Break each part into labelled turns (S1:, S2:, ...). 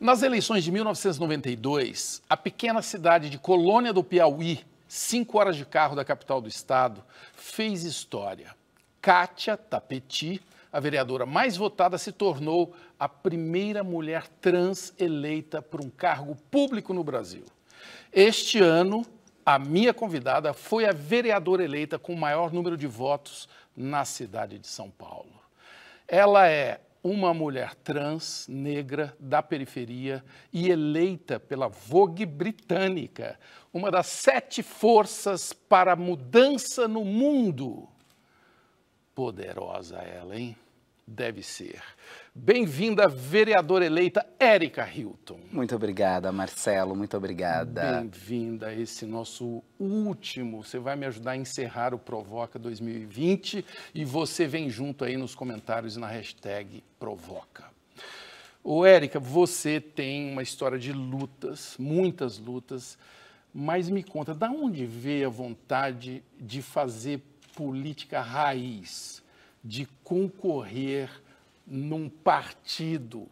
S1: Nas eleições de 1992, a pequena cidade de Colônia do Piauí, cinco horas de carro da capital do estado, fez história. Kátia Tapeti, a vereadora mais votada, se tornou a primeira mulher trans eleita para um cargo público no Brasil. Este ano, a minha convidada foi a vereadora eleita com o maior número de votos na cidade de São Paulo. Ela é uma mulher trans, negra, da periferia e eleita pela Vogue britânica, uma das sete forças para a mudança no mundo. Poderosa ela, hein? Deve ser. Bem-vinda, vereadora eleita Érica
S2: Hilton. Muito obrigada, Marcelo, muito obrigada.
S1: Bem-vinda a
S2: esse nosso
S1: último. Você vai me ajudar a encerrar o Provoca 2020 e você vem junto aí nos comentários na hashtag Provoca. Ô, Érica, você tem uma história de lutas, muitas lutas, mas me conta, da onde veio a vontade de fazer política raiz, de concorrer num partido,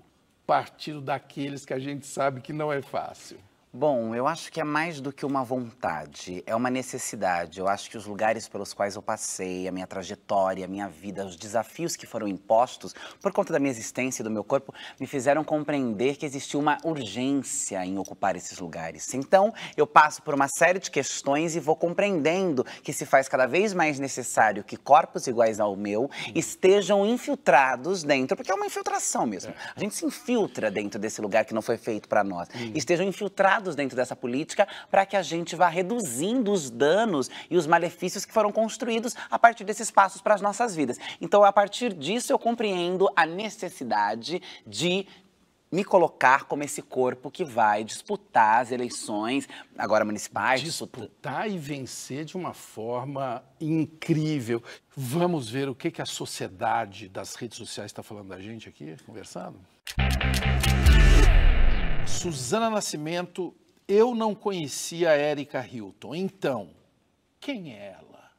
S1: partido daqueles que a gente sabe que não é fácil.
S2: Bom, eu acho que é mais do que uma vontade, é uma necessidade. Eu acho que os lugares pelos quais eu passei, a minha trajetória, a minha vida, os desafios que foram impostos por conta da minha existência e do meu corpo, me fizeram compreender que existia uma urgência em ocupar esses lugares. Então, eu passo por uma série de questões e vou compreendendo que se faz cada vez mais necessário que corpos iguais ao meu estejam infiltrados dentro, porque é uma infiltração mesmo. É. A gente se infiltra dentro desse lugar que não foi feito para nós. Estejam infiltrados dentro dessa política para que a gente vá reduzindo os danos e os malefícios que foram construídos a partir desses passos para as nossas vidas. Então, a partir disso, eu compreendo a necessidade de me colocar como esse corpo que vai disputar as eleições, agora municipais. Disputar e
S1: vencer de uma forma incrível. Vamos ver o que, que a sociedade das redes sociais está falando da gente aqui, conversando? Suzana Nascimento, eu não conhecia a Érica Hilton. Então, quem é ela?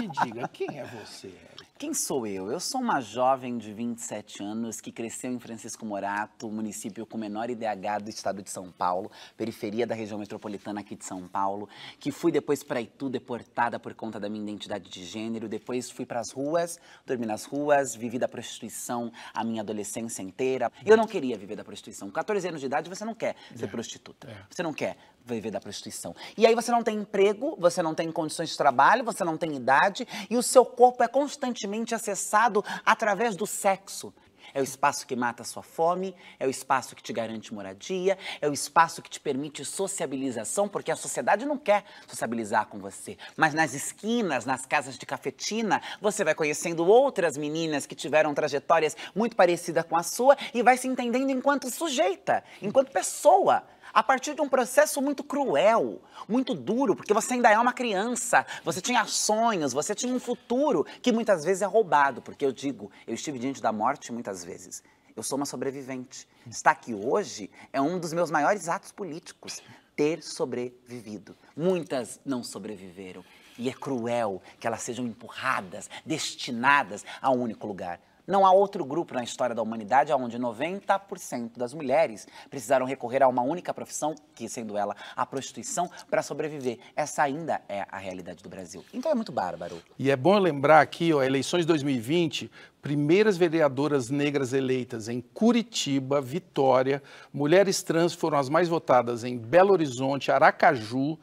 S2: Me diga, quem é você? Quem sou eu? Eu sou uma jovem de 27 anos que cresceu em Francisco Morato, município com menor IDH do estado de São Paulo, periferia da região metropolitana aqui de São Paulo, que fui depois para Itu deportada por conta da minha identidade de gênero, depois fui para as ruas, dormi nas ruas, vivi da prostituição a minha adolescência inteira. Eu não queria viver da prostituição. Com 14 anos de idade você não quer ser é. prostituta. É. Você não quer viver da prostituição. E aí você não tem emprego, você não tem condições de trabalho, você não tem idade e o seu corpo é constantemente acessado através do sexo. É o espaço que mata a sua fome, é o espaço que te garante moradia, é o espaço que te permite sociabilização, porque a sociedade não quer sociabilizar com você. Mas nas esquinas, nas casas de cafetina, você vai conhecendo outras meninas que tiveram trajetórias muito parecidas com a sua e vai se entendendo enquanto sujeita, enquanto pessoa a partir de um processo muito cruel, muito duro, porque você ainda é uma criança, você tinha sonhos, você tinha um futuro que muitas vezes é roubado, porque eu digo, eu estive diante da morte muitas vezes. Eu sou uma sobrevivente. Estar aqui hoje é um dos meus maiores atos políticos, ter sobrevivido. Muitas não sobreviveram e é cruel que elas sejam empurradas, destinadas a um único lugar. Não há outro grupo na história da humanidade onde 90% das mulheres precisaram recorrer a uma única profissão, que sendo ela a prostituição, para sobreviver. Essa ainda é a realidade do Brasil. Então é muito bárbaro.
S1: E é bom lembrar aqui, ó, eleições 2020, primeiras vereadoras negras eleitas em Curitiba, Vitória, mulheres trans foram as mais votadas em Belo Horizonte, Aracaju,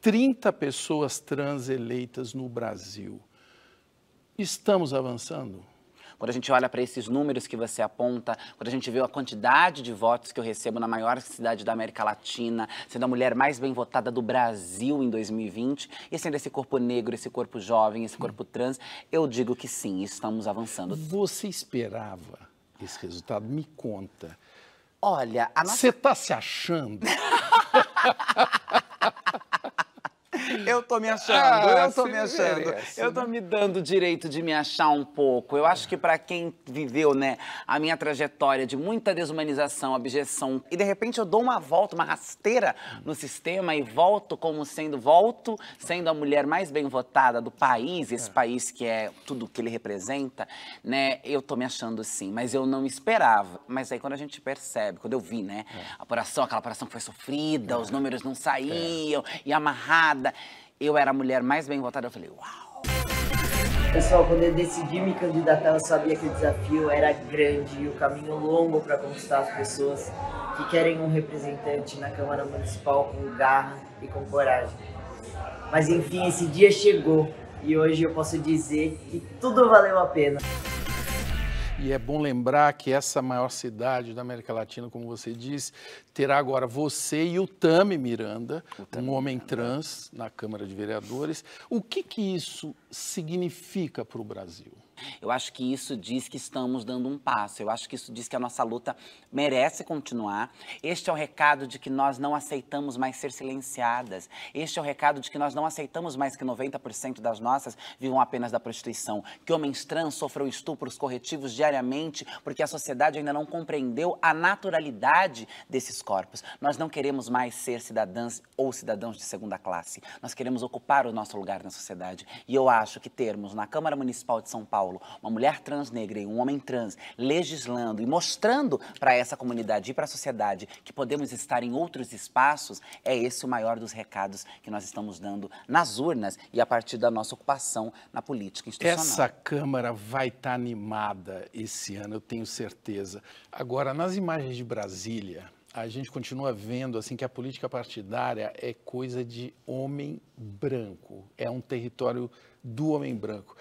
S1: 30 pessoas trans eleitas no Brasil. Estamos avançando?
S2: quando a gente olha para esses números que você aponta, quando a gente vê a quantidade de votos que eu recebo na maior cidade da América Latina, sendo a mulher mais bem votada do Brasil em 2020, e sendo esse corpo negro, esse corpo jovem, esse corpo trans, eu digo que sim, estamos avançando.
S1: Você esperava esse resultado? Me conta. Olha,
S2: a nossa. Você está se achando? Eu tô me achando, ah, eu tô me achando. Merece, né? eu tô me dando o direito de me achar um pouco. Eu acho que para quem viveu, né, a minha trajetória de muita desumanização, abjeção, e de repente eu dou uma volta, uma rasteira no sistema e volto como sendo, volto sendo a mulher mais bem votada do país, esse é. país que é tudo que ele representa, né, eu tô me achando sim, mas eu não esperava. Mas aí quando a gente percebe, quando eu vi, né, é. a apuração, aquela apuração que foi sofrida, é. os números não é. saíam, e amarrada, eu era a mulher mais bem votada. Eu falei, uau! Pessoal, quando eu decidi me candidatar, eu sabia que o desafio era grande e o caminho longo para conquistar as pessoas que querem um representante na Câmara Municipal com garra e com coragem. Mas enfim, esse dia chegou e hoje eu posso dizer que tudo valeu a pena.
S1: E é bom lembrar que essa maior cidade da América Latina, como você disse, terá agora você e o Tami Miranda, o Tami um homem Miranda. trans, na Câmara de Vereadores. O que, que isso significa para o Brasil?
S2: Eu acho que isso diz que estamos dando um passo. Eu acho que isso diz que a nossa luta merece continuar. Este é o recado de que nós não aceitamos mais ser silenciadas. Este é o recado de que nós não aceitamos mais que 90% das nossas vivam apenas da prostituição, que homens trans sofram estupros corretivos diariamente porque a sociedade ainda não compreendeu a naturalidade desses corpos. Nós não queremos mais ser cidadãs ou cidadãos de segunda classe. Nós queremos ocupar o nosso lugar na sociedade. E eu acho que termos na Câmara Municipal de São Paulo Paulo, uma mulher trans negra e um homem trans, legislando e mostrando para essa comunidade e para a sociedade que podemos estar em outros espaços, é esse o maior dos recados que nós estamos dando nas urnas e a partir da nossa ocupação na política institucional. Essa
S1: Câmara vai estar tá animada esse ano, eu tenho certeza. Agora, nas imagens de Brasília, a gente continua vendo assim que a política partidária é coisa de homem branco, é um território do homem branco.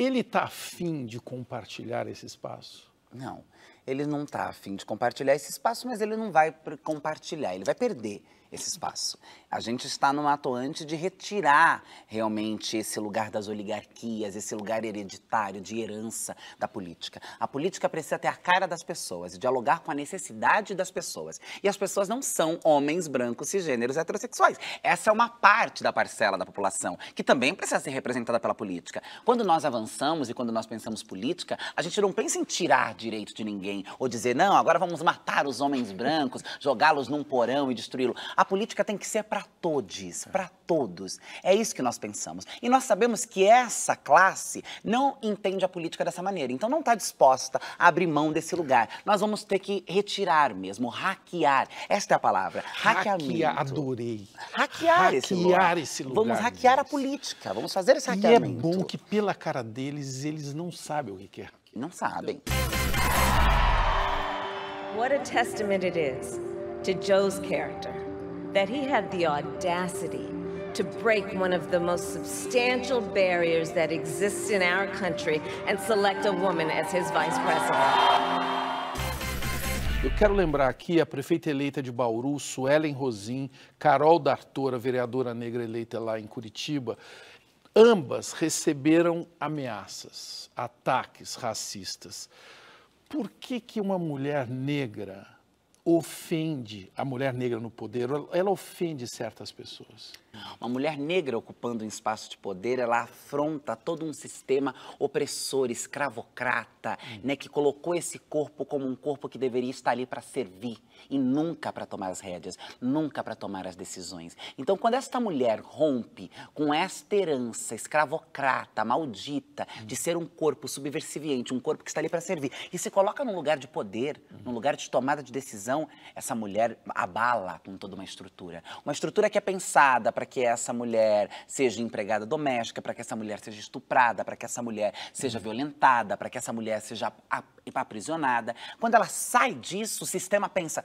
S1: Ele está afim de
S2: compartilhar esse espaço? Não, ele não está afim de compartilhar esse espaço, mas ele não vai compartilhar, ele vai perder esse espaço. A gente está numa atuante de retirar realmente esse lugar das oligarquias, esse lugar hereditário, de herança da política. A política precisa ter a cara das pessoas e dialogar com a necessidade das pessoas. E as pessoas não são homens brancos, e gêneros heterossexuais. Essa é uma parte da parcela da população, que também precisa ser representada pela política. Quando nós avançamos e quando nós pensamos política, a gente não pensa em tirar direito de ninguém ou dizer, não, agora vamos matar os homens brancos, jogá-los num porão e destruí-los. A política tem que ser para todos, para todos. É isso que nós pensamos. E nós sabemos que essa classe não entende a política dessa maneira, então não está disposta a abrir mão desse lugar. Nós vamos ter que retirar mesmo, hackear. Esta é a palavra, hackeamento. Hackear, adorei.
S1: Hackear, hackear esse lugar. Esse lugar vamos hackear a política, vamos fazer esse hackeamento. E é bom que pela cara deles, eles não sabem o
S2: que é. Não sabem. What a testament it is to Joe's character that he had the audacity to break one of the most substantial barriers that exists in our country and select a woman as his vice president.
S1: Eu quero lembrar aqui a prefeita eleita de Bauru, Suelen Rosim, Carol D'Artora, vereadora negra eleita lá em Curitiba, ambas receberam ameaças, ataques racistas. Por que, que uma mulher negra ofende a mulher negra no poder, ela ofende certas pessoas.
S2: Uma mulher negra ocupando um espaço de poder, ela afronta todo um sistema opressor, escravocrata, hum. né, que colocou esse corpo como um corpo que deveria estar ali para servir e nunca para tomar as rédeas, nunca para tomar as decisões. Então, quando esta mulher rompe com esta herança escravocrata, maldita, de ser um corpo subversiviente, um corpo que está ali para servir, e se coloca num lugar de poder, num lugar de tomada de decisão, essa mulher abala com toda uma estrutura. Uma estrutura que é pensada para que essa mulher seja empregada doméstica, para que essa mulher seja estuprada, para que essa mulher seja violentada, para que essa mulher seja aprisionada. Quando ela sai disso, o sistema pensa: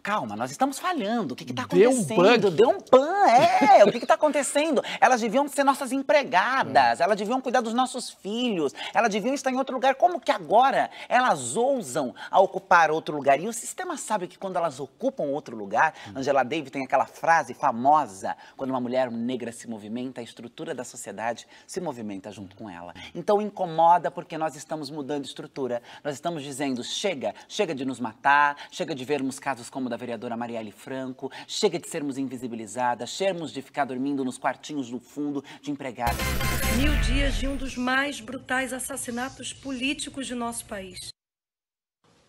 S2: calma, nós estamos falhando, o que está acontecendo? Deu um pan. Deu um pan, é, o que está acontecendo? Elas deviam ser nossas empregadas, hum. elas deviam cuidar dos nossos filhos, elas deviam estar em outro lugar. Como que agora elas ousam a ocupar outro lugar? E o sistema sabe que quando elas ocupam outro lugar, hum. Angela Davis tem aquela frase famosa, quando uma mulher negra se movimenta, a estrutura da sociedade se movimenta junto com ela. Então incomoda porque nós estamos mudando estrutura, nós estamos dizendo, chega, chega de nos matar, chega de vermos casos como da vereadora Marielle Franco. Chega de sermos invisibilizadas, sermos de ficar dormindo nos quartinhos do fundo de empregados.
S1: Mil dias de um dos mais brutais assassinatos políticos de nosso país.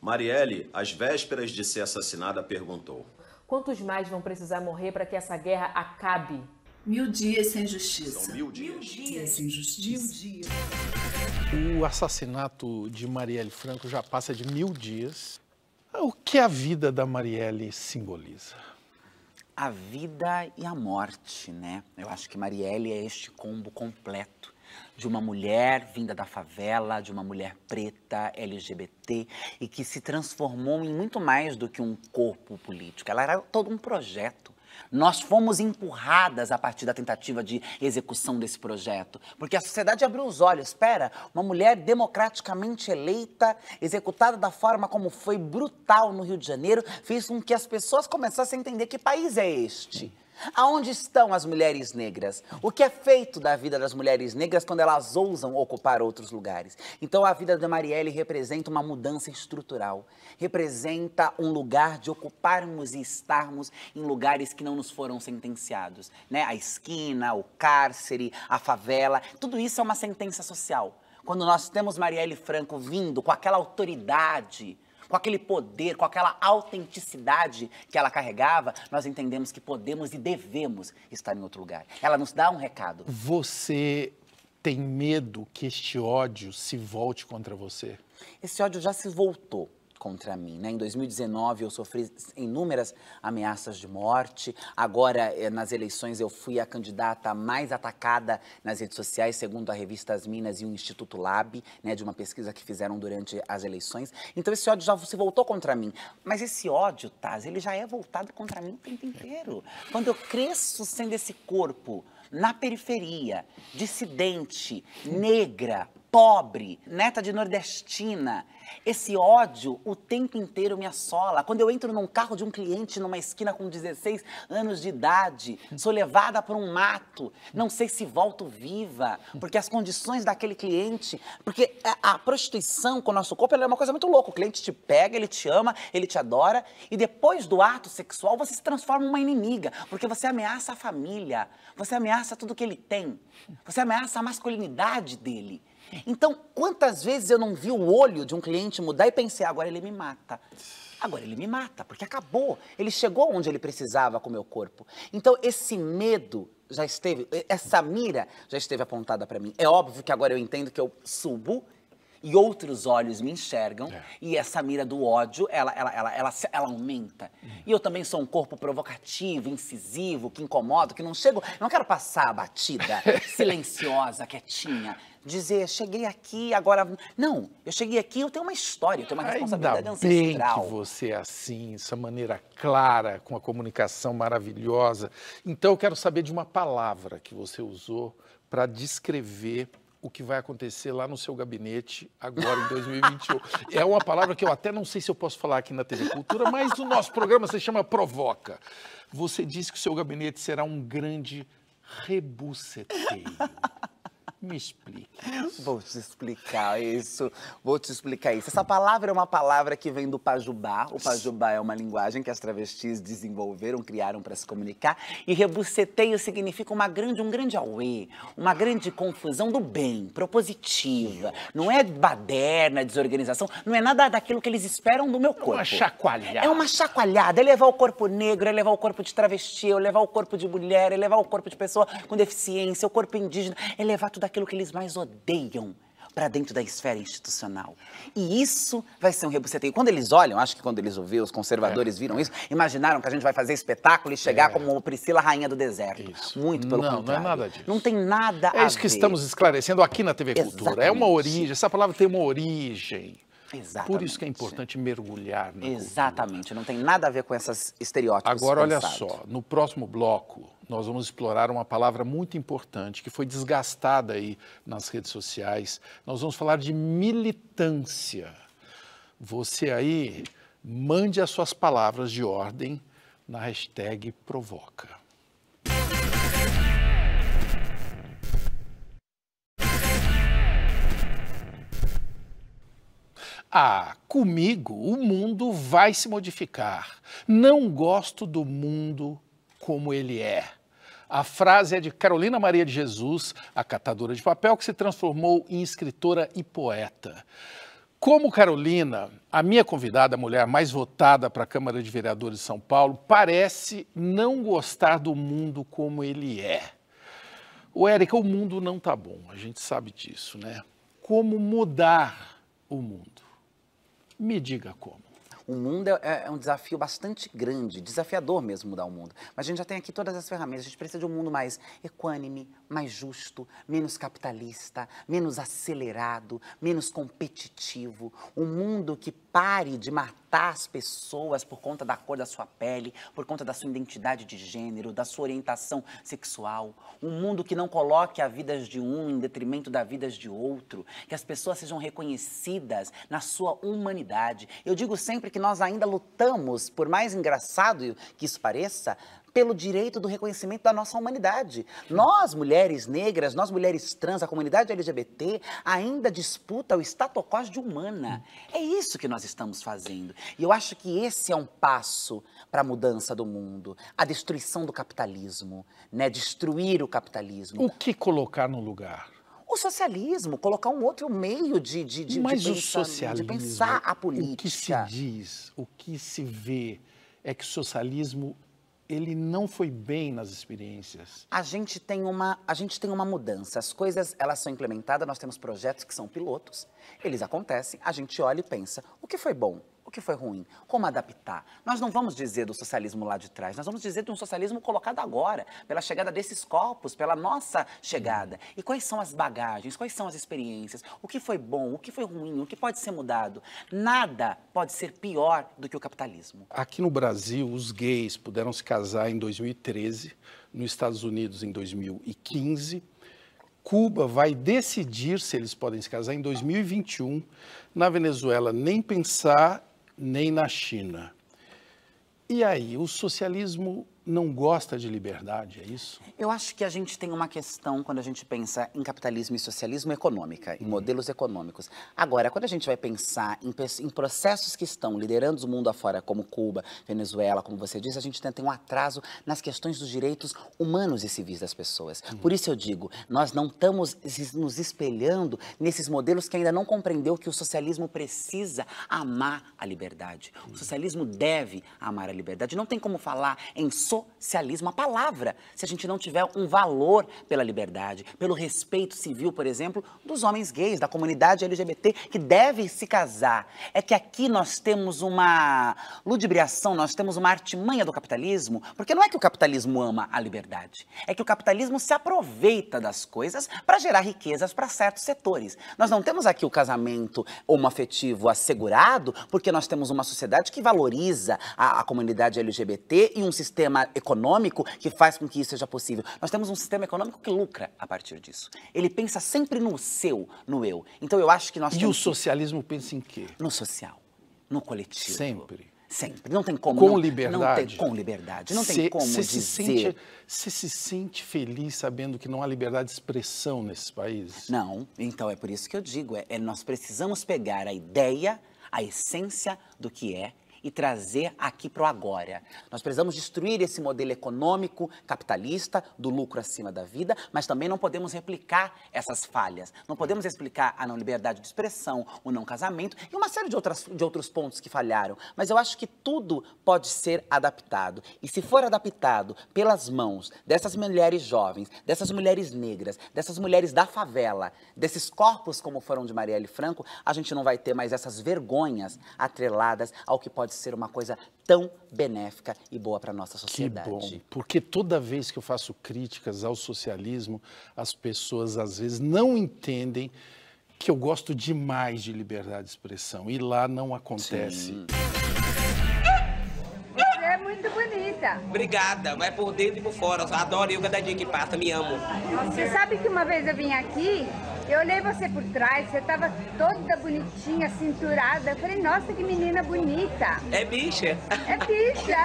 S2: Marielle, às vésperas de ser assassinada, perguntou:
S1: Quantos mais vão precisar morrer para que essa guerra acabe?
S2: Mil dias sem justiça. São mil dias. Mil dias sem justiça. Mil dias.
S1: O assassinato de Marielle Franco já passa de mil dias. O que a vida da Marielle simboliza?
S2: A vida e a morte, né? Eu acho que Marielle é este combo completo de uma mulher vinda da favela, de uma mulher preta, LGBT, e que se transformou em muito mais do que um corpo político. Ela era todo um projeto nós fomos empurradas a partir da tentativa de execução desse projeto, porque a sociedade abriu os olhos. Espera, uma mulher democraticamente eleita, executada da forma como foi brutal no Rio de Janeiro, fez com que as pessoas começassem a entender que país é este. Aonde estão as mulheres negras? O que é feito da vida das mulheres negras quando elas ousam ocupar outros lugares? Então, a vida da Marielle representa uma mudança estrutural, representa um lugar de ocuparmos e estarmos em lugares que não nos foram sentenciados. Né? A esquina, o cárcere, a favela, tudo isso é uma sentença social. Quando nós temos Marielle Franco vindo com aquela autoridade, com aquele poder, com aquela autenticidade que ela carregava, nós entendemos que podemos e devemos estar em outro lugar. Ela nos dá um recado.
S1: Você tem medo que este ódio se volte contra
S2: você? Esse ódio já se voltou contra mim. Né? Em 2019 eu sofri inúmeras ameaças de morte. Agora eh, nas eleições eu fui a candidata mais atacada nas redes sociais, segundo a revista As Minas e o Instituto Lab, né, de uma pesquisa que fizeram durante as eleições. Então esse ódio já se voltou contra mim. Mas esse ódio, Taz, ele já é voltado contra mim o tempo inteiro. Quando eu cresço sendo esse corpo na periferia, dissidente, negra, pobre, neta de nordestina. Esse ódio o tempo inteiro me assola. Quando eu entro num carro de um cliente numa esquina com 16 anos de idade, sou levada por um mato, não sei se volto viva, porque as condições daquele cliente, porque a, prostituição com o nosso corpo é uma coisa muito louca. O cliente te pega, ele te ama, ele te adora e depois do ato sexual você se transforma em uma inimiga, porque você ameaça a família, você ameaça tudo que ele tem, você ameaça a masculinidade dele. Então, quantas vezes eu não vi o olho de um cliente mudar e pensei, agora ele me mata. Agora ele me mata, porque acabou. Ele chegou onde ele precisava com o meu corpo. Então, esse medo já esteve, essa mira já esteve apontada para mim. É óbvio que agora eu entendo que eu subo e outros olhos me enxergam é. e essa mira do ódio, ela, ela, ela, ela, ela aumenta. Hum. E eu também sou um corpo provocativo, incisivo, que incomodo, que não chego, não quero passar a batida, silenciosa, quietinha. Dizer, cheguei aqui, agora... Não, eu cheguei aqui, eu tenho uma história, eu tenho uma Ainda responsabilidade ancestral. Bem que
S1: você é assim, essa maneira clara, com a comunicação maravilhosa. Então, eu quero saber de uma palavra que você usou para descrever o que vai acontecer lá no seu gabinete agora em 2021. é uma palavra que eu até não sei se eu posso falar aqui na TV Cultura, mas o nosso programa se chama Provoca. Você disse que o seu gabinete será um grande rebuceteio.
S2: Me explica Vou te explicar isso. Vou te explicar isso. Essa palavra é uma palavra que vem do pajubá. O pajubá é uma linguagem que as travestis desenvolveram, criaram para se comunicar. E rebuceteio significa uma grande, um grande auê, uma grande confusão do bem, propositiva. Não é baderna, desorganização, não é nada daquilo que eles esperam do meu corpo. É uma chacoalhada. É uma chacoalhada. É levar o corpo negro, é levar o corpo de travesti, é levar o corpo de mulher, é levar o corpo de pessoa com deficiência, o corpo indígena, é levar tudo aquilo que eles mais odeiam para dentro da esfera institucional. E isso vai ser um rebuceteio. Quando eles olham, acho que quando eles ouviram, os conservadores é. viram isso, imaginaram que a gente vai fazer espetáculo e chegar é. como Priscila Rainha do Deserto. Isso. Muito pelo não, contrário. Não, é nada disso. Não tem nada é a ver. É isso que estamos
S1: esclarecendo aqui na TV Cultura. Exatamente. É uma origem, essa palavra tem uma origem.
S2: Exatamente. Por isso que é importante
S1: mergulhar
S2: na Exatamente, cultura. não tem nada a ver com essas estereótipos. Agora, pensados. olha só,
S1: no próximo bloco nós vamos explorar uma palavra muito importante que foi desgastada aí nas redes sociais. Nós vamos falar de militância. Você aí, mande as suas palavras de ordem na hashtag provoca. Ah, comigo o mundo vai se modificar. Não gosto do mundo como ele é. A frase é de Carolina Maria de Jesus, a catadora de papel que se transformou em escritora e poeta. Como Carolina, a minha convidada, a mulher mais votada para a Câmara de Vereadores de São Paulo, parece não gostar do mundo como ele é. O Érica, o mundo não está bom, a gente sabe disso, né? Como mudar
S2: o mundo? Me diga como. O mundo é, é, é, um desafio bastante grande, desafiador mesmo mudar o mundo. Mas a gente já tem aqui todas as ferramentas. A gente precisa de um mundo mais equânime, mais justo, menos capitalista, menos acelerado, menos competitivo. Um mundo que pare de matar as pessoas por conta da cor da sua pele, por conta da sua identidade de gênero, da sua orientação sexual. Um mundo que não coloque a vida de um em detrimento da vida de outro, que as pessoas sejam reconhecidas na sua humanidade. Eu digo sempre que nós ainda lutamos, por mais engraçado que isso pareça, pelo direito do reconhecimento da nossa humanidade. Nós, mulheres negras, nós, mulheres trans, a comunidade LGBT ainda disputa o quo de humana. É isso que nós estamos fazendo. E eu acho que esse é um passo para a mudança do mundo, a destruição do capitalismo, né? destruir o capitalismo. O que colocar no lugar? O socialismo, colocar um outro meio de, de, de, Mas de, pensar, de pensar a política. O
S1: que se diz, o que se vê é que o
S2: socialismo ele não foi bem nas experiências. A gente tem uma, a gente tem uma mudança. As coisas elas são implementadas, nós temos projetos que são pilotos, eles acontecem, a gente olha e pensa, o que foi bom? O que foi ruim? Como adaptar? Nós não vamos dizer do socialismo lá de trás, nós vamos dizer de um socialismo colocado agora, pela chegada desses corpos, pela nossa chegada. E quais são as bagagens, quais são as experiências, o que foi bom, o que foi ruim, o que pode ser mudado. Nada pode ser pior do que o capitalismo.
S1: Aqui no Brasil, os gays puderam se casar em 2013, nos Estados Unidos em 2015. Cuba vai decidir se eles podem se casar em 2021. Na Venezuela, nem pensar nem na China. E
S2: aí, o socialismo não gosta de liberdade, é isso? Eu acho que a gente tem uma questão quando a gente pensa em capitalismo e socialismo econômica, em uhum. modelos econômicos. Agora, quando a gente vai pensar em, em, processos que estão liderando o mundo afora, como Cuba, Venezuela, como você disse, a gente tem um atraso nas questões dos direitos humanos e civis das pessoas. Uhum. Por isso eu digo, nós não estamos nos espelhando nesses modelos que ainda não compreendeu que o socialismo precisa amar a liberdade. O uhum. socialismo deve amar a liberdade. Não tem como falar em socialismo, a palavra, se a gente não tiver um valor pela liberdade, pelo respeito civil, por exemplo, dos homens gays, da comunidade LGBT que devem se casar. É que aqui nós temos uma ludibriação, nós temos uma artimanha do capitalismo, porque não é que o capitalismo ama a liberdade, é que o capitalismo se aproveita das coisas para gerar riquezas para certos setores. Nós não temos aqui o casamento homoafetivo assegurado, porque nós temos uma sociedade que valoriza a, a comunidade LGBT e um sistema econômico que faz com que isso seja possível. Nós temos um sistema econômico que lucra a partir disso. Ele pensa sempre no seu, no eu. Então eu acho que nós e temos. E o socialismo pensa em quê? No social, no coletivo. Sempre. Sempre. Não tem como. Com não, liberdade. Não tem, com
S1: liberdade. Não cê, tem como cê dizer. Se sente, você se sente feliz sabendo que não há
S2: liberdade de expressão nesses países? Não. Então é por isso que eu digo. É, é nós precisamos pegar a ideia, a essência do que é e trazer aqui para o agora. Nós precisamos destruir esse modelo econômico capitalista do lucro acima da vida, mas também não podemos replicar essas falhas. Não podemos explicar a não liberdade de expressão, o não casamento e uma série de, outras, de outros pontos que falharam. Mas eu acho que tudo pode ser adaptado. E se for adaptado pelas mãos dessas mulheres jovens, dessas mulheres negras, dessas mulheres da favela, desses corpos como foram de Marielle Franco, a gente não vai ter mais essas vergonhas atreladas ao que pode pode ser uma coisa tão benéfica e boa para a nossa sociedade. Que bom,
S1: porque toda vez que eu faço críticas ao socialismo, as pessoas às vezes não entendem que eu gosto demais de liberdade de expressão e lá não acontece. Sim.
S2: Você é muito bonita. Obrigada, mas por dentro e por fora. Adoro eu cada dia que passa, me amo. Você sabe que uma vez eu vim aqui eu olhei você por trás, você tava toda bonitinha, cinturada. Eu falei, nossa, que menina bonita. É bicha. É bicha.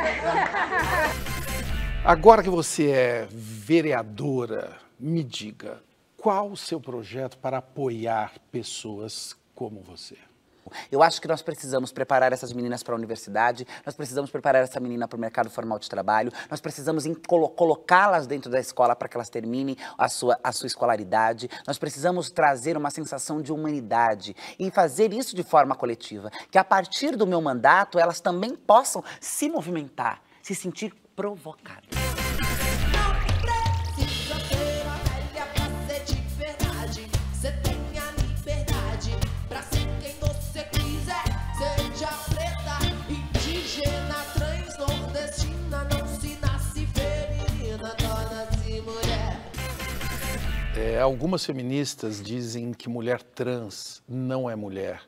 S1: Agora que você é vereadora, me diga, qual o seu projeto para apoiar pessoas como você?
S2: Eu acho que nós precisamos preparar essas meninas para a universidade, nós precisamos preparar essa menina para o mercado formal de trabalho, nós precisamos colo colocá-las dentro da escola para que elas terminem a sua, a sua escolaridade, nós precisamos trazer uma sensação de humanidade e fazer isso de forma coletiva, que a partir do meu mandato elas também possam se movimentar, se sentir provocadas.
S1: É, algumas feministas dizem que mulher trans não é mulher.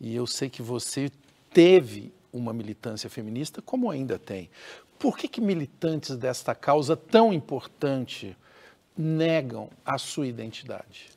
S1: E eu sei que você teve uma militância feminista, como ainda tem. Por que, que militantes desta causa tão importante negam
S2: a sua identidade?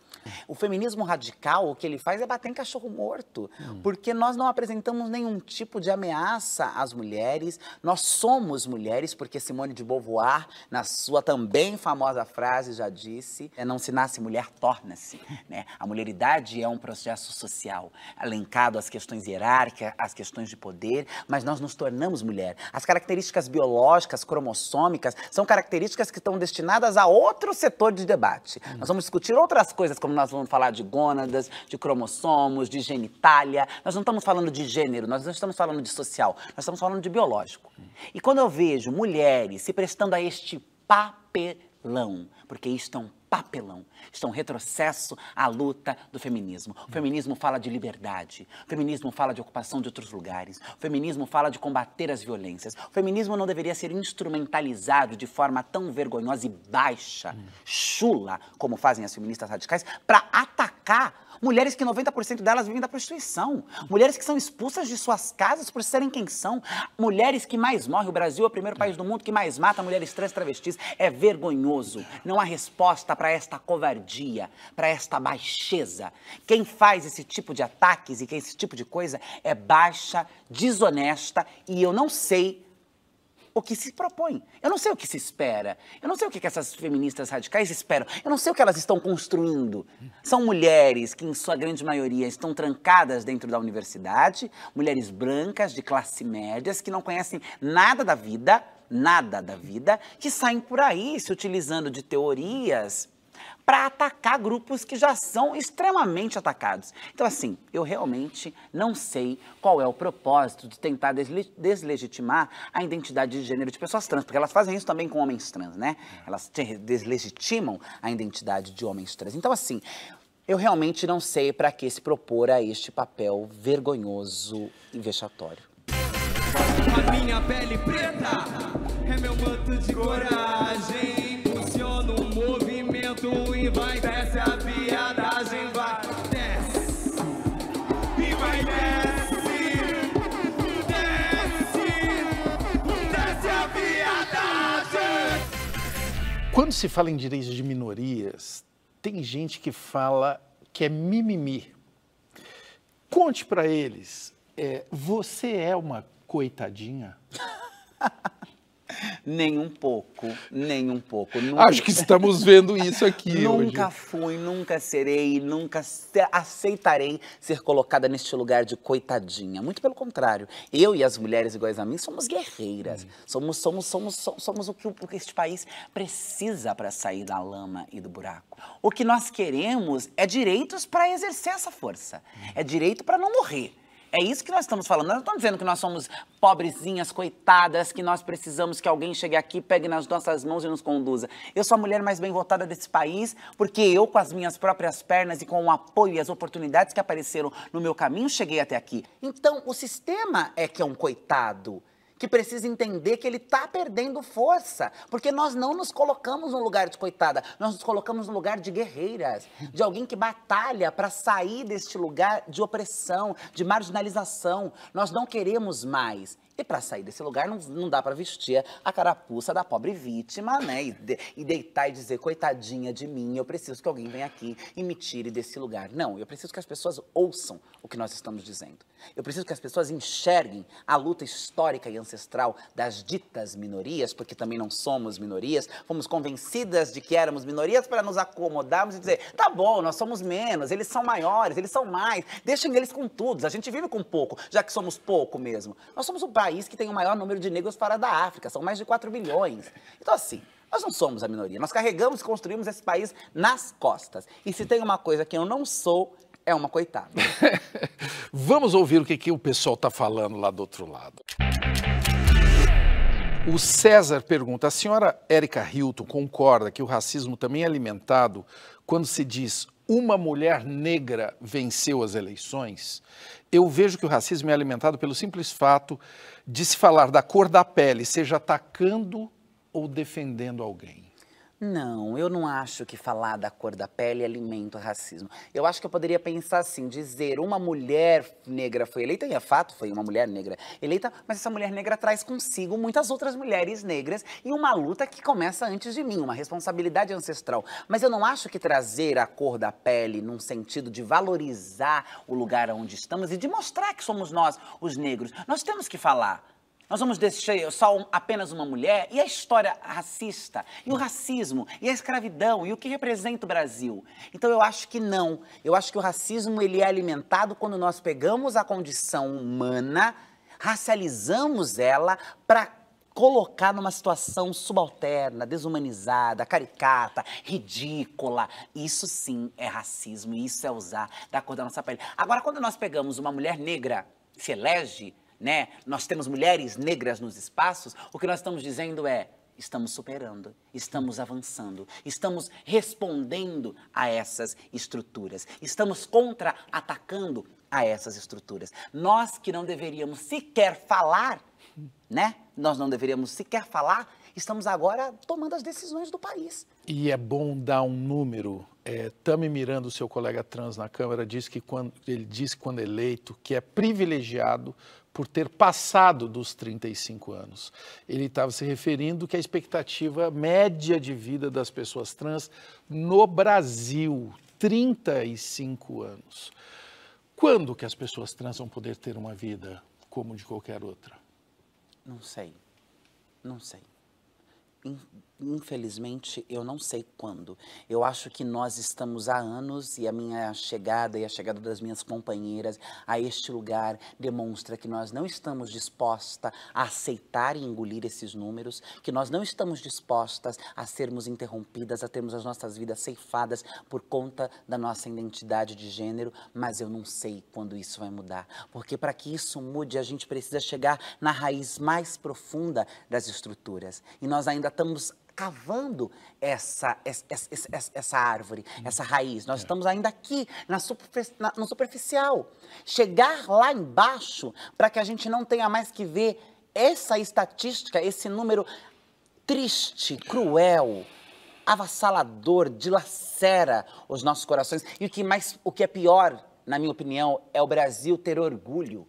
S2: O feminismo radical, o que ele faz é bater em cachorro morto, hum. porque nós não apresentamos nenhum tipo de ameaça às mulheres, nós somos mulheres, porque Simone de Beauvoir, na sua também famosa frase, já disse, é, não se nasce mulher, torna-se. Né? A mulheridade é um processo social, alencado às questões hierárquicas, às questões de poder, mas nós nos tornamos mulher. As características biológicas, cromossômicas, são características que estão destinadas a outro setor de debate. Hum. Nós vamos discutir outras coisas, como nós vamos falar de gônadas, de cromossomos, de genitália. Nós não estamos falando de gênero, nós não estamos falando de social, nós estamos falando de biológico. E quando eu vejo mulheres se prestando a este papelão, porque isto é um papelão. Estão é um retrocesso à luta do feminismo. O feminismo fala de liberdade. O feminismo fala de ocupação de outros lugares. O feminismo fala de combater as violências. O feminismo não deveria ser instrumentalizado de forma tão vergonhosa e baixa, chula, como fazem as feministas radicais, para atacar Mulheres que 90% delas vivem da prostituição. Mulheres que são expulsas de suas casas por serem quem são. Mulheres que mais morrem. O Brasil é o primeiro país do mundo que mais mata mulheres trans travestis. É vergonhoso. Não há resposta para esta covardia, para esta baixeza. Quem faz esse tipo de ataques e quem esse tipo de coisa é baixa, desonesta e eu não sei o que se propõe. Eu não sei o que se espera. Eu não sei o que essas feministas radicais esperam. Eu não sei o que elas estão construindo. São mulheres que, em sua grande maioria, estão trancadas dentro da universidade, mulheres brancas, de classe médias, que não conhecem nada da vida, nada da vida, que saem por aí se utilizando de teorias para atacar grupos que já são extremamente atacados. Então, assim, eu realmente não sei qual é o propósito de tentar deslegitimar a identidade de gênero de pessoas trans, porque elas fazem isso também com homens trans, né? Elas deslegitimam a identidade de homens trans. Então, assim, eu realmente não sei para que se propor a este papel vergonhoso e vexatório. A minha pele preta é meu manto de coragem isso e vai, desce a viadagem, vai, desce. E vai, desce, desce, desce a viadagem.
S1: Quando se fala em direitos de minorias, tem gente que fala que é mimimi. Conte para eles, é, você é uma coitadinha?
S2: Nem um pouco, nem um pouco. Nunca... Acho que estamos vendo isso aqui. nunca hoje. fui, nunca serei, nunca aceitarei ser colocada neste lugar de coitadinha. Muito pelo contrário. Eu e as mulheres iguais a mim somos guerreiras. Hum. Somos, somos, somos, somos, somos o, que, o que este país precisa para sair da lama e do buraco. O que nós queremos é direitos para exercer essa força. Hum. É direito para não morrer é isso que nós estamos falando. Nós não estamos dizendo que nós somos pobrezinhas, coitadas, que nós precisamos que alguém chegue aqui, pegue nas nossas mãos e nos conduza. Eu sou a mulher mais bem votada desse país, porque eu, com as minhas próprias pernas e com o apoio e as oportunidades que apareceram no meu caminho, cheguei até aqui. Então, o sistema é que é um coitado que precisa entender que ele está perdendo força, porque nós não nos colocamos no lugar de coitada, nós nos colocamos no lugar de guerreiras, de alguém que batalha para sair deste lugar de opressão, de marginalização. Nós não queremos mais. E para sair desse lugar não, não dá para vestir a carapuça da pobre vítima, né? E, de, e, deitar e dizer, coitadinha de mim, eu preciso que alguém venha aqui e me tire desse lugar. Não, eu preciso que as pessoas ouçam o que nós estamos dizendo. Eu preciso que as pessoas enxerguem a luta histórica e ancestral das ditas minorias, porque também não somos minorias, fomos convencidas de que éramos minorias para nos acomodarmos e dizer, tá bom, nós somos menos, eles são maiores, eles são mais, deixem eles com tudo. a gente vive com pouco, já que somos pouco mesmo. Nós somos o país que tem o maior número de negros fora da África, são mais de 4 bilhões. Então, assim, nós não somos a minoria, nós carregamos e construímos esse país nas costas. E se tem uma coisa que eu não sou, é uma coitada.
S1: Vamos ouvir o que, que o pessoal está falando lá do outro lado. O César pergunta: a senhora Érica Hilton concorda que o racismo também é alimentado quando se diz uma mulher negra venceu as eleições? Eu vejo que o racismo é alimentado pelo simples fato de se falar da cor da pele, seja atacando ou defendendo alguém.
S2: Não, eu não acho que falar da cor da pele alimenta o racismo. Eu acho que eu poderia pensar assim, dizer uma mulher negra foi eleita, e é fato, foi uma mulher negra eleita, mas essa mulher negra traz consigo muitas outras mulheres negras e uma luta que começa antes de mim, uma responsabilidade ancestral. Mas eu não acho que trazer a cor da pele num sentido de valorizar o lugar onde estamos e de mostrar que somos nós, os negros. Nós temos que falar. Nós vamos deixar só apenas uma mulher e a história racista, e o racismo, e a escravidão, e o que representa o Brasil. Então eu acho que não. Eu acho que o racismo ele é alimentado quando nós pegamos a condição humana, racializamos ela para colocar numa situação subalterna, desumanizada, caricata, ridícula. Isso sim é racismo, isso é usar da cor da nossa pele. Agora, quando nós pegamos uma mulher negra, se elege, né, nós temos mulheres negras nos espaços, o que nós estamos dizendo é estamos superando, estamos avançando, estamos respondendo a essas estruturas, estamos contra-atacando a essas estruturas. Nós que não deveríamos sequer falar, né? Nós não deveríamos sequer falar, estamos agora tomando as decisões do país.
S1: E é bom dar um número. É, Tami Miranda, seu colega trans na Câmara, diz que quando ele disse quando eleito que é privilegiado por ter passado dos 35 anos. Ele estava se referindo que a expectativa média de vida das pessoas trans no Brasil, 35 anos. Quando que as pessoas trans vão poder ter uma vida como de qualquer outra? Não sei.
S2: Não sei. Infelizmente, eu não sei quando. Eu acho que nós estamos há anos e a minha chegada e a chegada das minhas companheiras a este lugar demonstra que nós não estamos dispostas a aceitar e engolir esses números, que nós não estamos dispostas a sermos interrompidas, a termos as nossas vidas ceifadas por conta da nossa identidade de gênero, mas eu não sei quando isso vai mudar. Porque para que isso mude, a gente precisa chegar na raiz mais profunda das estruturas. E nós ainda estamos cavando essa, essa, essa, essa árvore, hum. essa raiz. Nós é. estamos ainda aqui, na, super na, no superficial. Chegar lá embaixo para que a gente não tenha mais que ver essa estatística, esse número triste, cruel, avassalador, dilacera os nossos corações. E o que, mais, o que é pior, na minha opinião, é o Brasil ter orgulho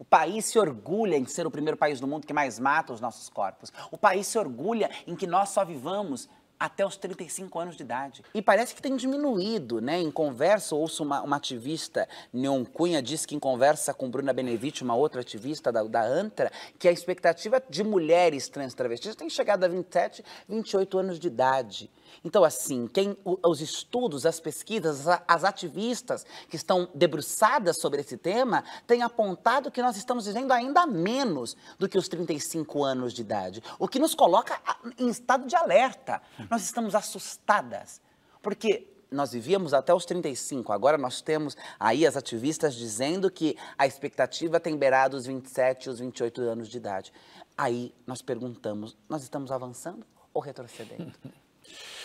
S2: o país se orgulha em ser o primeiro país do mundo que mais mata os nossos corpos. O país se orgulha em que nós só vivamos até os 35 anos de idade. E parece que tem diminuído, né? Em conversa, ouço uma, uma ativista, Neon Cunha, disse que em conversa com Bruna Benevite, uma outra ativista da, da ANTRA, que a expectativa de mulheres trans travestis tem chegado a 27, 28 anos de idade. Então, assim, quem os estudos, as pesquisas, as ativistas que estão debruçadas sobre esse tema têm apontado que nós estamos vivendo ainda menos do que os 35 anos de idade, o que nos coloca ah, em estado de alerta. Nós estamos assustadas, porque nós vivíamos até os 35, agora nós temos aí as ativistas dizendo que a expectativa tem beirado os 27, os 28 anos de idade. Aí nós perguntamos, nós estamos avançando ou retrocedendo?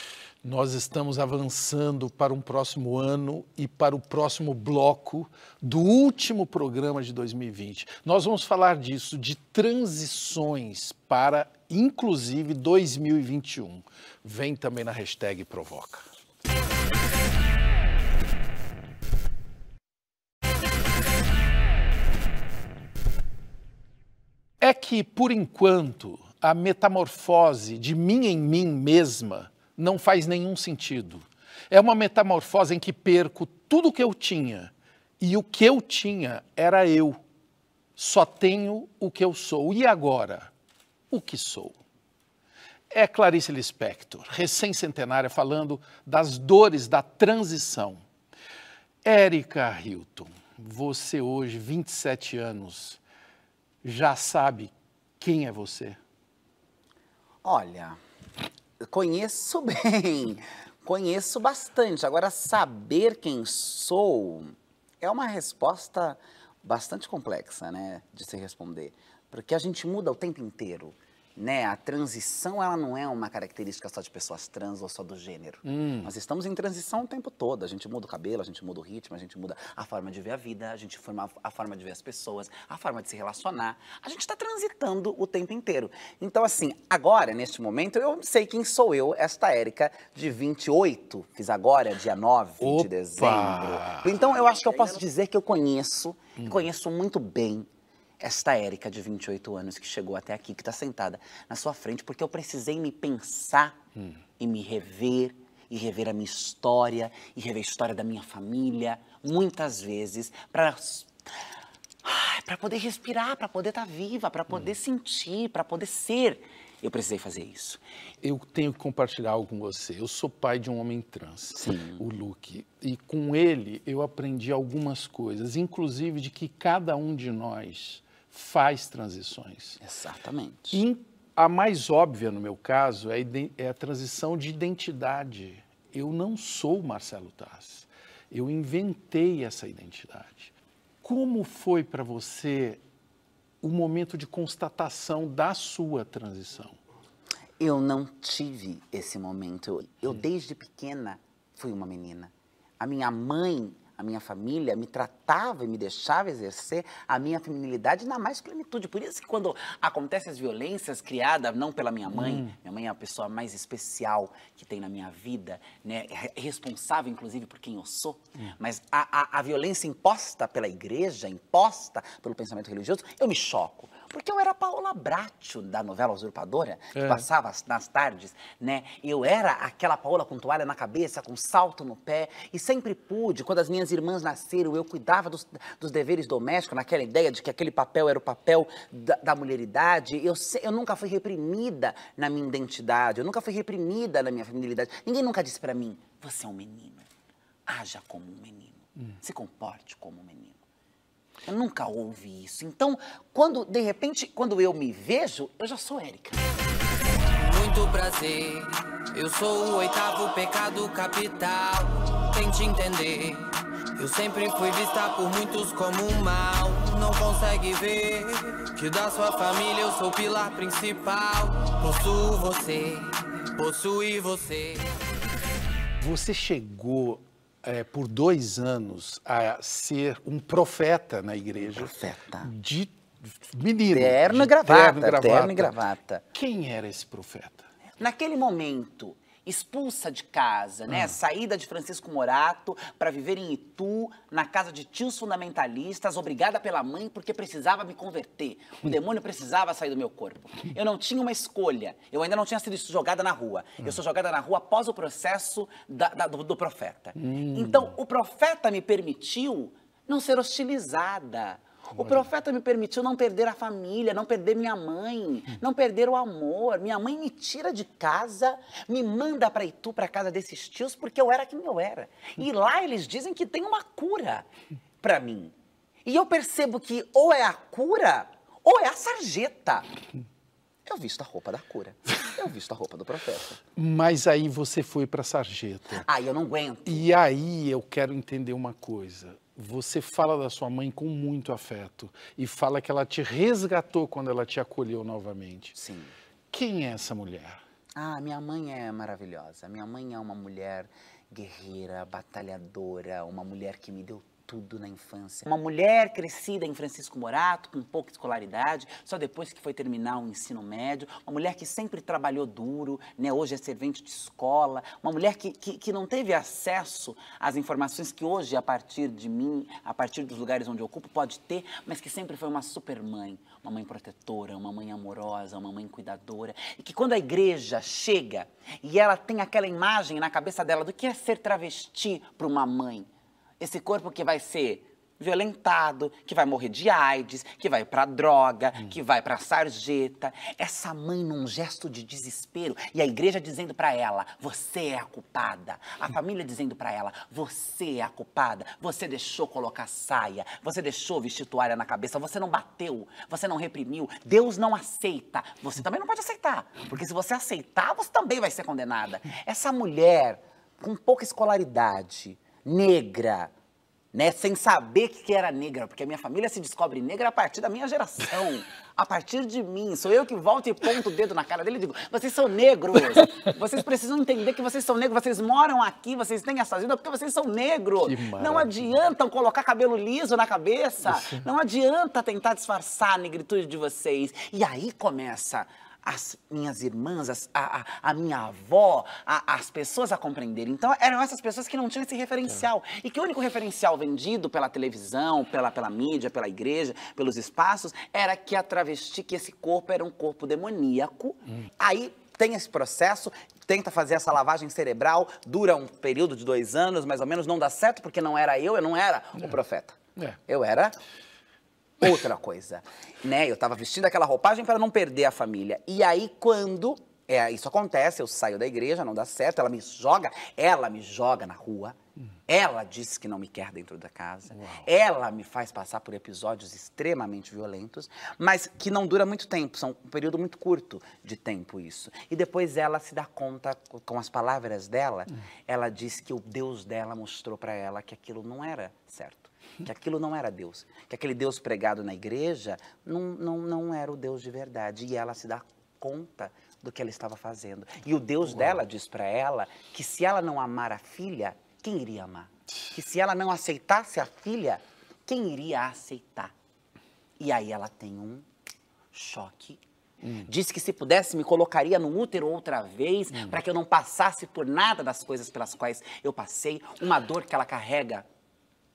S1: Nós estamos avançando para um próximo ano e para o próximo bloco do último programa de 2020. Nós vamos falar disso, de transições para, inclusive, 2021. Vem também na hashtag Provoca. É que, por enquanto, a metamorfose de mim em mim mesma não faz nenhum sentido. É uma metamorfose em que perco tudo o que eu tinha. E o que eu tinha era eu. Só tenho o que eu sou. E agora? O que sou? É Clarice Lispector, recém-centenária, falando das dores da transição. Érica Hilton, você hoje, 27 anos, já sabe quem é você?
S2: Olha, Conheço bem, conheço bastante. Agora, saber quem sou é uma resposta bastante complexa, né, de se responder, porque a gente muda o tempo inteiro né, a transição ela não é uma característica só de pessoas trans ou só do gênero. Hum. Nós estamos em transição o tempo todo. A gente muda o cabelo, a gente muda o ritmo, a gente muda a forma de ver a vida, a gente forma a forma de ver as pessoas, a forma de se relacionar. A gente está transitando o tempo inteiro. Então, assim, agora, neste momento, eu sei quem sou eu, esta Érica de 28, fiz agora, dia 9 Opa. de dezembro. Então, eu acho que eu posso dizer que eu conheço, hum. conheço muito bem esta Érica de 28 anos que chegou até aqui, que está sentada na sua frente, porque eu precisei me pensar hum. e me rever, e rever a minha história, e rever a história da minha família, muitas vezes, para para poder respirar, para poder estar tá viva, para poder hum. sentir, para poder ser.
S1: Eu precisei fazer isso. Eu tenho que compartilhar algo com você. Eu sou pai de um homem trans, Sim. o Luke. E com ele eu aprendi algumas coisas, inclusive de que cada um de nós faz transições. Exatamente. E a mais óbvia, no meu caso, é a, é a transição de identidade. Eu não sou Marcelo Tassi. Eu inventei essa identidade. Como foi para você o momento de constatação da sua transição?
S2: Eu não tive esse momento. Eu, hum. desde pequena, fui uma menina. A minha mãe a minha família me tratava e me deixava exercer a minha feminilidade na mais plenitude. Por isso que quando acontecem as violências criadas não pela minha mãe, hum. minha mãe é a pessoa mais especial que tem na minha vida, né? É responsável inclusive por quem eu sou, hum. mas a, a, a violência imposta pela igreja, imposta pelo pensamento religioso, eu me choco. Porque eu era Paola Bracho da novela Usurpadora, que é. passava nas tardes, né? Eu era aquela Paola com toalha na cabeça, com salto no pé, e sempre pude, quando as minhas irmãs nasceram, eu cuidava dos, dos deveres domésticos, naquela ideia de que aquele papel era o papel da, da mulheridade. Eu, eu nunca fui reprimida na minha identidade, eu nunca fui reprimida na minha feminilidade. Ninguém nunca disse para mim, você é um menino, haja como um menino, hum. se comporte como um menino. Eu nunca ouvi isso. Então, quando, de repente, quando eu me vejo, eu já sou Érica. Muito prazer, eu sou o oitavo pecado capital. Tente entender, eu sempre fui vista por muitos como um mal. Não consegue ver que da sua família eu sou o pilar principal. Possuo você, possuí você.
S1: Você chegou é, por dois anos a ser um profeta na igreja.
S2: Profeta. De menino. Terno e gravata, terno e gravata. Quem era esse profeta? Naquele momento, expulsa de casa, né? Ah. Saída de Francisco Morato para viver em Itu, na casa de tios fundamentalistas, obrigada pela mãe porque precisava me converter. O demônio precisava sair do meu corpo. Eu não tinha uma escolha. Eu ainda não tinha sido jogada na rua. Eu sou jogada na rua após o processo da, da, do, do, profeta. Hum. Então, o profeta me permitiu não ser hostilizada o profeta me permitiu não perder a família, não perder minha mãe, hum. não perder o amor. Minha mãe me tira de casa, me manda para Itu, para casa desses tios, porque eu era quem eu era. E lá eles dizem que tem uma cura para mim. E eu percebo que ou é a cura ou é a sarjeta. Eu visto a roupa da cura. Eu visto a roupa do profeta.
S1: Mas aí você foi para sarjeta.
S2: Ah, eu não aguento.
S1: E aí eu quero entender uma coisa você fala da sua mãe com muito afeto e fala que ela te resgatou quando ela te acolheu novamente. Sim. Quem
S2: é essa mulher? Ah, minha mãe é maravilhosa. Minha mãe é uma mulher guerreira, batalhadora, uma mulher que me deu tudo na infância. Uma mulher crescida em Francisco Morato, com pouca escolaridade, só depois que foi terminar o ensino médio, uma mulher que sempre trabalhou duro, né? hoje é servente de escola, uma mulher que, que, que não teve acesso às informações que hoje, a partir de mim, a partir dos lugares onde eu ocupo, pode ter, mas que sempre foi uma super mãe, uma mãe protetora, uma mãe amorosa, uma mãe cuidadora, e que quando a igreja chega e ela tem aquela imagem na cabeça dela do que é ser travesti para uma mãe, esse corpo que vai ser violentado, que vai morrer de AIDS, que vai para droga, hum. que vai para sarjeta. Essa mãe num gesto de desespero e a igreja dizendo para ela: "Você é a culpada". A família dizendo para ela: "Você é a culpada. Você deixou colocar saia, você deixou vestir toalha na cabeça, você não bateu, você não reprimiu. Deus não aceita. Você também não pode aceitar, porque se você aceitar, você também vai ser condenada". Essa mulher com pouca escolaridade, negra, né? Sem saber que era negra, porque a minha família se descobre negra a partir da minha geração, a partir de mim. Sou eu que volto e ponto o dedo na cara dele e digo: vocês são negros, vocês precisam entender que vocês são negros, vocês moram aqui, vocês têm essa vida porque vocês são negros. Não adianta colocar cabelo liso na cabeça, não adianta tentar disfarçar a negritude de vocês. E aí começa as minhas irmãs, as, a, a, a, minha avó, a, as pessoas a compreenderem. Então eram essas pessoas que não tinham esse referencial. É. E que o único referencial vendido pela televisão, pela, pela mídia, pela igreja, pelos espaços, era que a travesti, que esse corpo era um corpo demoníaco. Hum. Aí tem esse processo, tenta fazer essa lavagem cerebral, dura um período de dois anos, mais ou menos, não dá certo, porque não era eu, eu não era é. o profeta. É. Eu era outra coisa. Né? Eu tava vestindo aquela roupagem para não perder a família. E aí, quando é, isso acontece, eu saio da igreja, não dá certo, ela me joga, ela me joga na rua. Ela diz que não me quer dentro da casa. Uau. Ela me faz passar por episódios extremamente violentos, mas que não dura muito tempo, são um período muito curto de tempo isso. E depois ela se dá conta com as palavras dela, hum. ela diz que o Deus dela mostrou para ela que aquilo não era certo que aquilo não era Deus, que aquele Deus pregado na igreja não, não, não era o Deus de verdade. E ela se dá conta do que ela estava fazendo. E o Deus Uau. dela diz para ela que se ela não amar a filha, quem iria amar? Que se ela não aceitasse a filha, quem iria aceitar? E aí ela tem um choque. Hum. Diz que se pudesse me colocaria no útero outra vez hum. para que eu não passasse por nada das coisas pelas quais eu passei, uma dor que ela carrega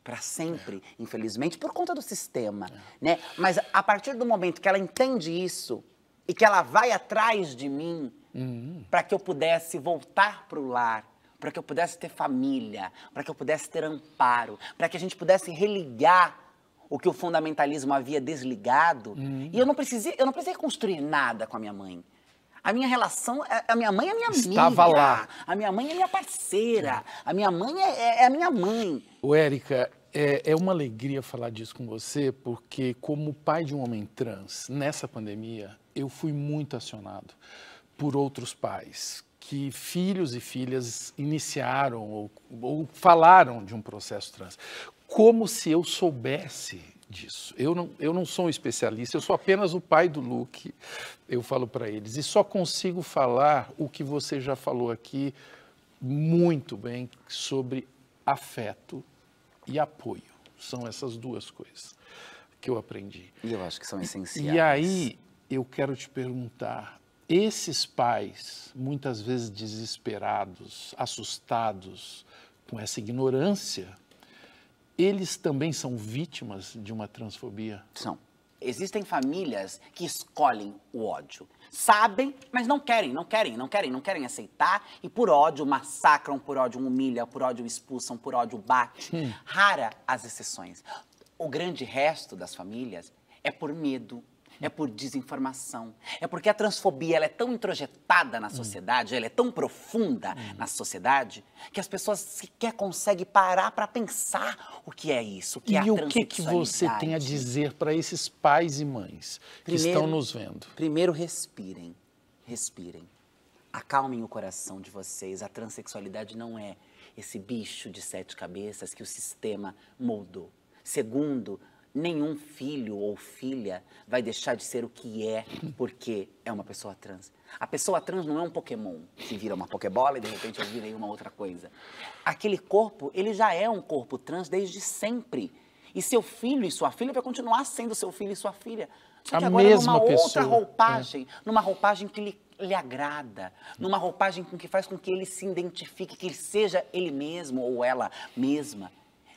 S2: para sempre, é. infelizmente, por conta do sistema, é. né? Mas a partir do momento que ela entende isso e que ela vai atrás de mim uhum. para que eu pudesse voltar para o lar, para que eu pudesse ter família, para que eu pudesse ter amparo, para que a gente pudesse religar o que o fundamentalismo havia desligado, uhum. e eu não precisei, eu não precisei construir nada com a minha mãe. A minha relação, é, é a minha mãe é minha amiga. Estava lá. A minha mãe é minha parceira. A minha mãe é, é, é a minha mãe.
S1: O Érica, é, é, uma alegria falar disso com você, porque como pai de um homem trans, nessa pandemia, eu fui muito acionado por outros pais que filhos e filhas iniciaram ou, ou falaram de um processo trans. Como se eu soubesse disso. Eu não, eu não sou um especialista, eu sou apenas o pai do Luke, eu falo para eles, e só consigo falar o que você já falou aqui muito bem sobre afeto e apoio. São essas duas coisas que eu aprendi. E eu acho que são essenciais. E aí eu quero te perguntar, esses pais, muitas vezes desesperados, assustados com essa ignorância eles também são vítimas de uma transfobia?
S2: São. Existem famílias que escolhem o ódio. Sabem, mas não querem, não querem, não querem, não querem aceitar. E por ódio massacram, por ódio humilham, por ódio expulsam, por ódio bate. Hum. Rara as exceções. O grande resto das famílias é por medo, é por desinformação. É porque a transfobia ela é tão introjetada na sociedade, ela é tão profunda na sociedade, que as pessoas sequer conseguem parar para pensar o que é isso, o que é e é a E o que, que você tem a
S1: dizer para esses pais e mães que estão nos vendo?
S2: Primeiro, respirem. Respirem. Acalmem o coração de vocês. A transexualidade não é esse bicho de sete cabeças que o sistema moldou. Segundo, nenhum filho ou filha vai deixar de ser o que é porque é uma pessoa trans. A pessoa trans não é um Pokémon que vira uma Pokébola e de repente eu virei uma outra coisa. Aquele corpo, ele já é um corpo trans desde sempre. E seu filho e sua filha vai continuar sendo seu filho e sua filha. Só que a agora mesma numa pessoa, outra é. roupagem, é. numa roupagem que lhe, lhe agrada, numa roupagem com que faz com que ele se identifique, que ele seja ele mesmo ou ela mesma.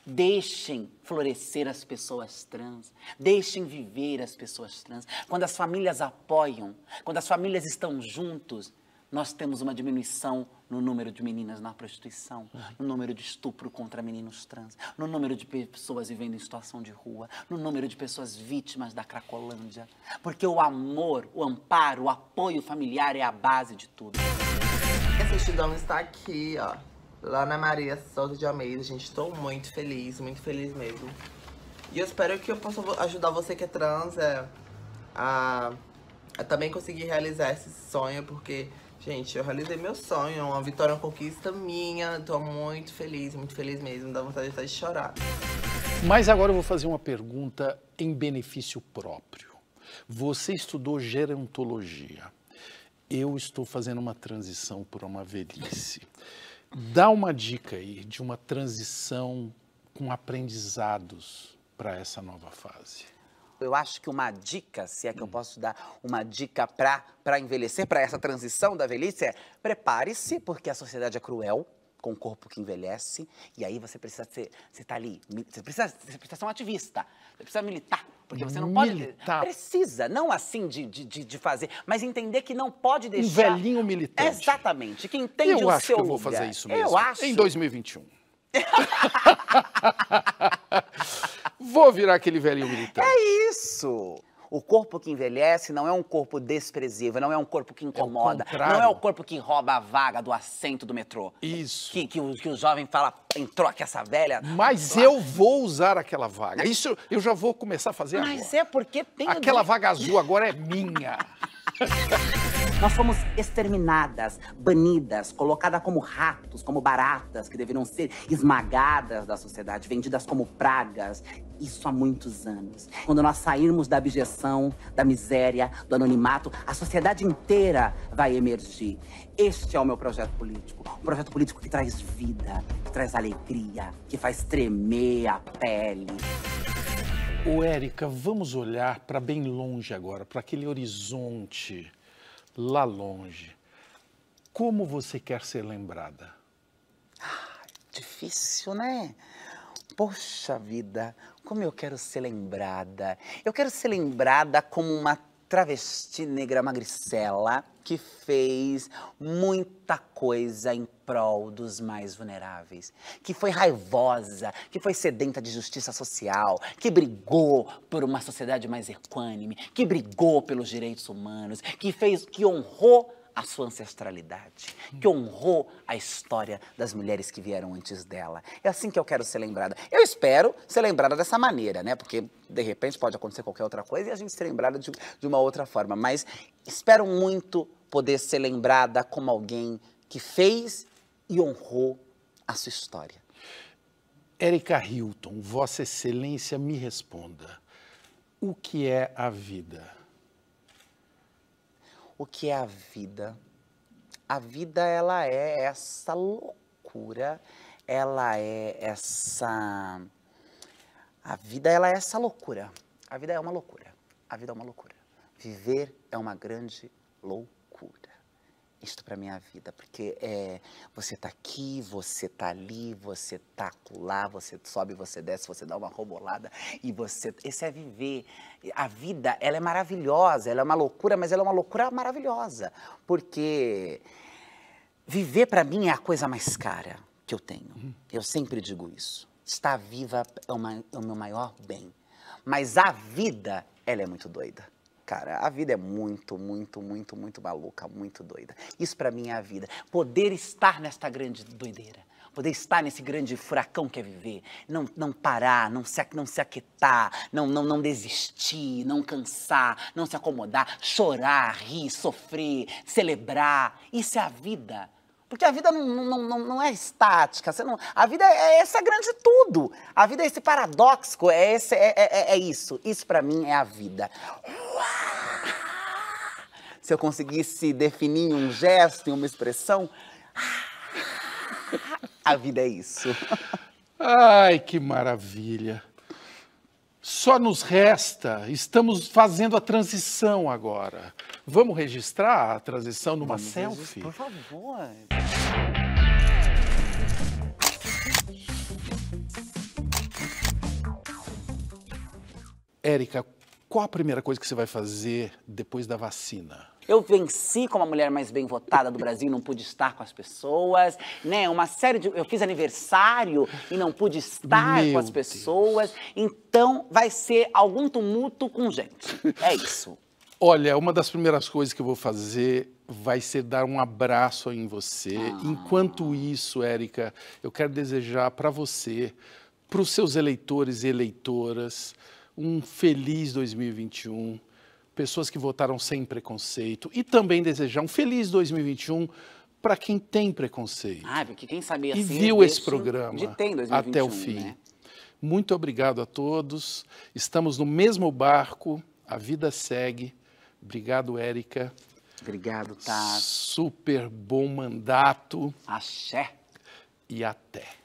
S2: Deixem florescer as pessoas trans, deixem viver as pessoas trans. Quando as famílias apoiam, quando as famílias estão juntos, nós temos uma diminuição no número de meninas na prostituição, no número de estupro contra meninos trans, no número de pessoas vivendo em situação de rua, no número de pessoas vítimas da cracolândia. Porque o amor, o amparo, o apoio familiar é a base de tudo. Essa está aqui, ó. Lá na Maria Souza de Almeida. Gente, estou muito feliz, muito feliz mesmo. E eu espero que eu possa ajudar você que é trans é, a, a, também conseguir realizar esse sonho, porque, gente, eu realizei meu sonho, uma vitória, uma conquista minha. Estou muito feliz, muito feliz mesmo, dá vontade até de chorar.
S1: Mas agora eu vou fazer uma pergunta em benefício próprio. Você estudou gerontologia. Eu estou fazendo uma transição para uma velhice. Dá uma dica aí de uma transição com aprendizados para essa nova fase.
S2: Eu acho que uma dica, se é que eu hum. posso dar uma dica para envelhecer, para essa transição da velhice, é prepare-se, porque a sociedade é cruel com o corpo que envelhece, e aí você precisa ser, você tá ali, você precisa, você precisa ser um ativista, você precisa militar, porque você não pode... Militar. Precisa, não assim de, de, de fazer, mas entender que não pode deixar... Um velhinho militante. Exatamente, que entende eu o seu Eu acho que eu vou lugar. fazer isso mesmo. Eu acho. Em
S1: 2021.
S2: vou virar aquele velhinho militante. É isso! O corpo que envelhece não é um corpo desprezível, não é um corpo que é incomoda, é não é o corpo que rouba a vaga do assento do metrô. Isso. Que, que, o, que o jovem fala, entrou aqui essa velha.
S1: Mas eu vou usar aquela vaga. Isso eu já vou começar a fazer Mas agora. Mas é
S2: porque tem. Aquela dois... vaga azul agora é minha. Nós fomos exterminadas, banidas, colocadas como ratos, como baratas que deveriam ser esmagadas da sociedade, vendidas como pragas, isso há muitos anos. Quando nós sairmos da abjeção, da miséria, do anonimato, a sociedade inteira vai emergir. Este é o meu projeto político. Um projeto político que traz vida, que traz alegria, que faz tremer a pele.
S1: Ô, Érica, vamos olhar para bem longe agora, para aquele horizonte lá longe.
S2: Como você quer ser lembrada? Ah, difícil, né? Poxa vida, como eu quero ser lembrada. Eu quero ser lembrada como uma travesti negra magricela que fez muita coisa em prol dos mais vulneráveis, que foi raivosa, que foi sedenta de justiça social, que brigou por uma sociedade mais equânime, que brigou pelos direitos humanos, que fez, que honrou a sua ancestralidade, que honrou a história das mulheres que vieram antes dela. É assim que eu quero ser lembrada. Eu espero ser lembrada dessa maneira, né? Porque de repente pode acontecer qualquer outra coisa e a gente ser lembrada de, de uma outra forma. Mas espero muito poder ser lembrada como alguém que fez e honrou a sua história.
S1: Érica Hilton, Vossa Excelência me responda. O que
S2: é a vida? o que é a vida. A vida ela é essa loucura, ela é essa a vida ela é essa loucura. A vida é uma loucura. A vida é uma loucura. Viver é uma grande loucura isto para minha vida, porque é, você tá aqui, você tá ali, você tá lá, você sobe, você desce, você dá uma robolada e você, esse é viver. A vida, ela é maravilhosa, ela é uma loucura, mas ela é uma loucura maravilhosa, porque viver para mim é a coisa mais cara que eu tenho. Uhum. Eu sempre digo isso. Estar viva é, uma, é o meu maior bem, mas a vida, ela é muito doida cara, a vida é muito, muito, muito, muito maluca, muito doida. Isso para mim é a vida. Poder estar nesta grande doideira. Poder estar nesse grande furacão que é viver, não, não parar, não se, não se aquietar, não, não, não desistir, não cansar, não se acomodar, chorar, rir, sofrer, celebrar. Isso é a vida. Porque a vida não, não, não, não é estática. Você não, a vida é, é essa é grande tudo. A vida é esse paradoxo, é, esse, é, é, é, é isso. Isso para mim é a vida. Se eu conseguisse definir um gesto e uma expressão, a vida é isso.
S1: Ai, que maravilha! Só nos resta, estamos fazendo a transição agora. Vamos registrar a transição numa Vamos selfie? Por
S2: favor.
S1: Érica, qual a primeira coisa que você vai fazer depois da vacina?
S2: Eu venci como a mulher mais bem votada do Brasil, não pude estar com as pessoas, né? Uma série de. Eu fiz aniversário e não pude estar Meu com as pessoas. Deus. Então vai ser algum tumulto com gente. É isso.
S1: Olha, uma das primeiras coisas que eu vou fazer vai ser dar um abraço em você. Ah. Enquanto isso, Érica, eu quero desejar para você, para os seus eleitores e eleitoras, um feliz 2021, pessoas que votaram sem preconceito e também desejar um feliz 2021 para quem tem preconceito.
S2: Ah, porque quem sabia assim, é e viu esse programa até
S1: o né? fim. Né? Muito obrigado a todos. Estamos no mesmo barco. A vida segue. Obrigado, Érica. Obrigado, Tá. Super bom mandato.
S2: Axé.
S1: E até.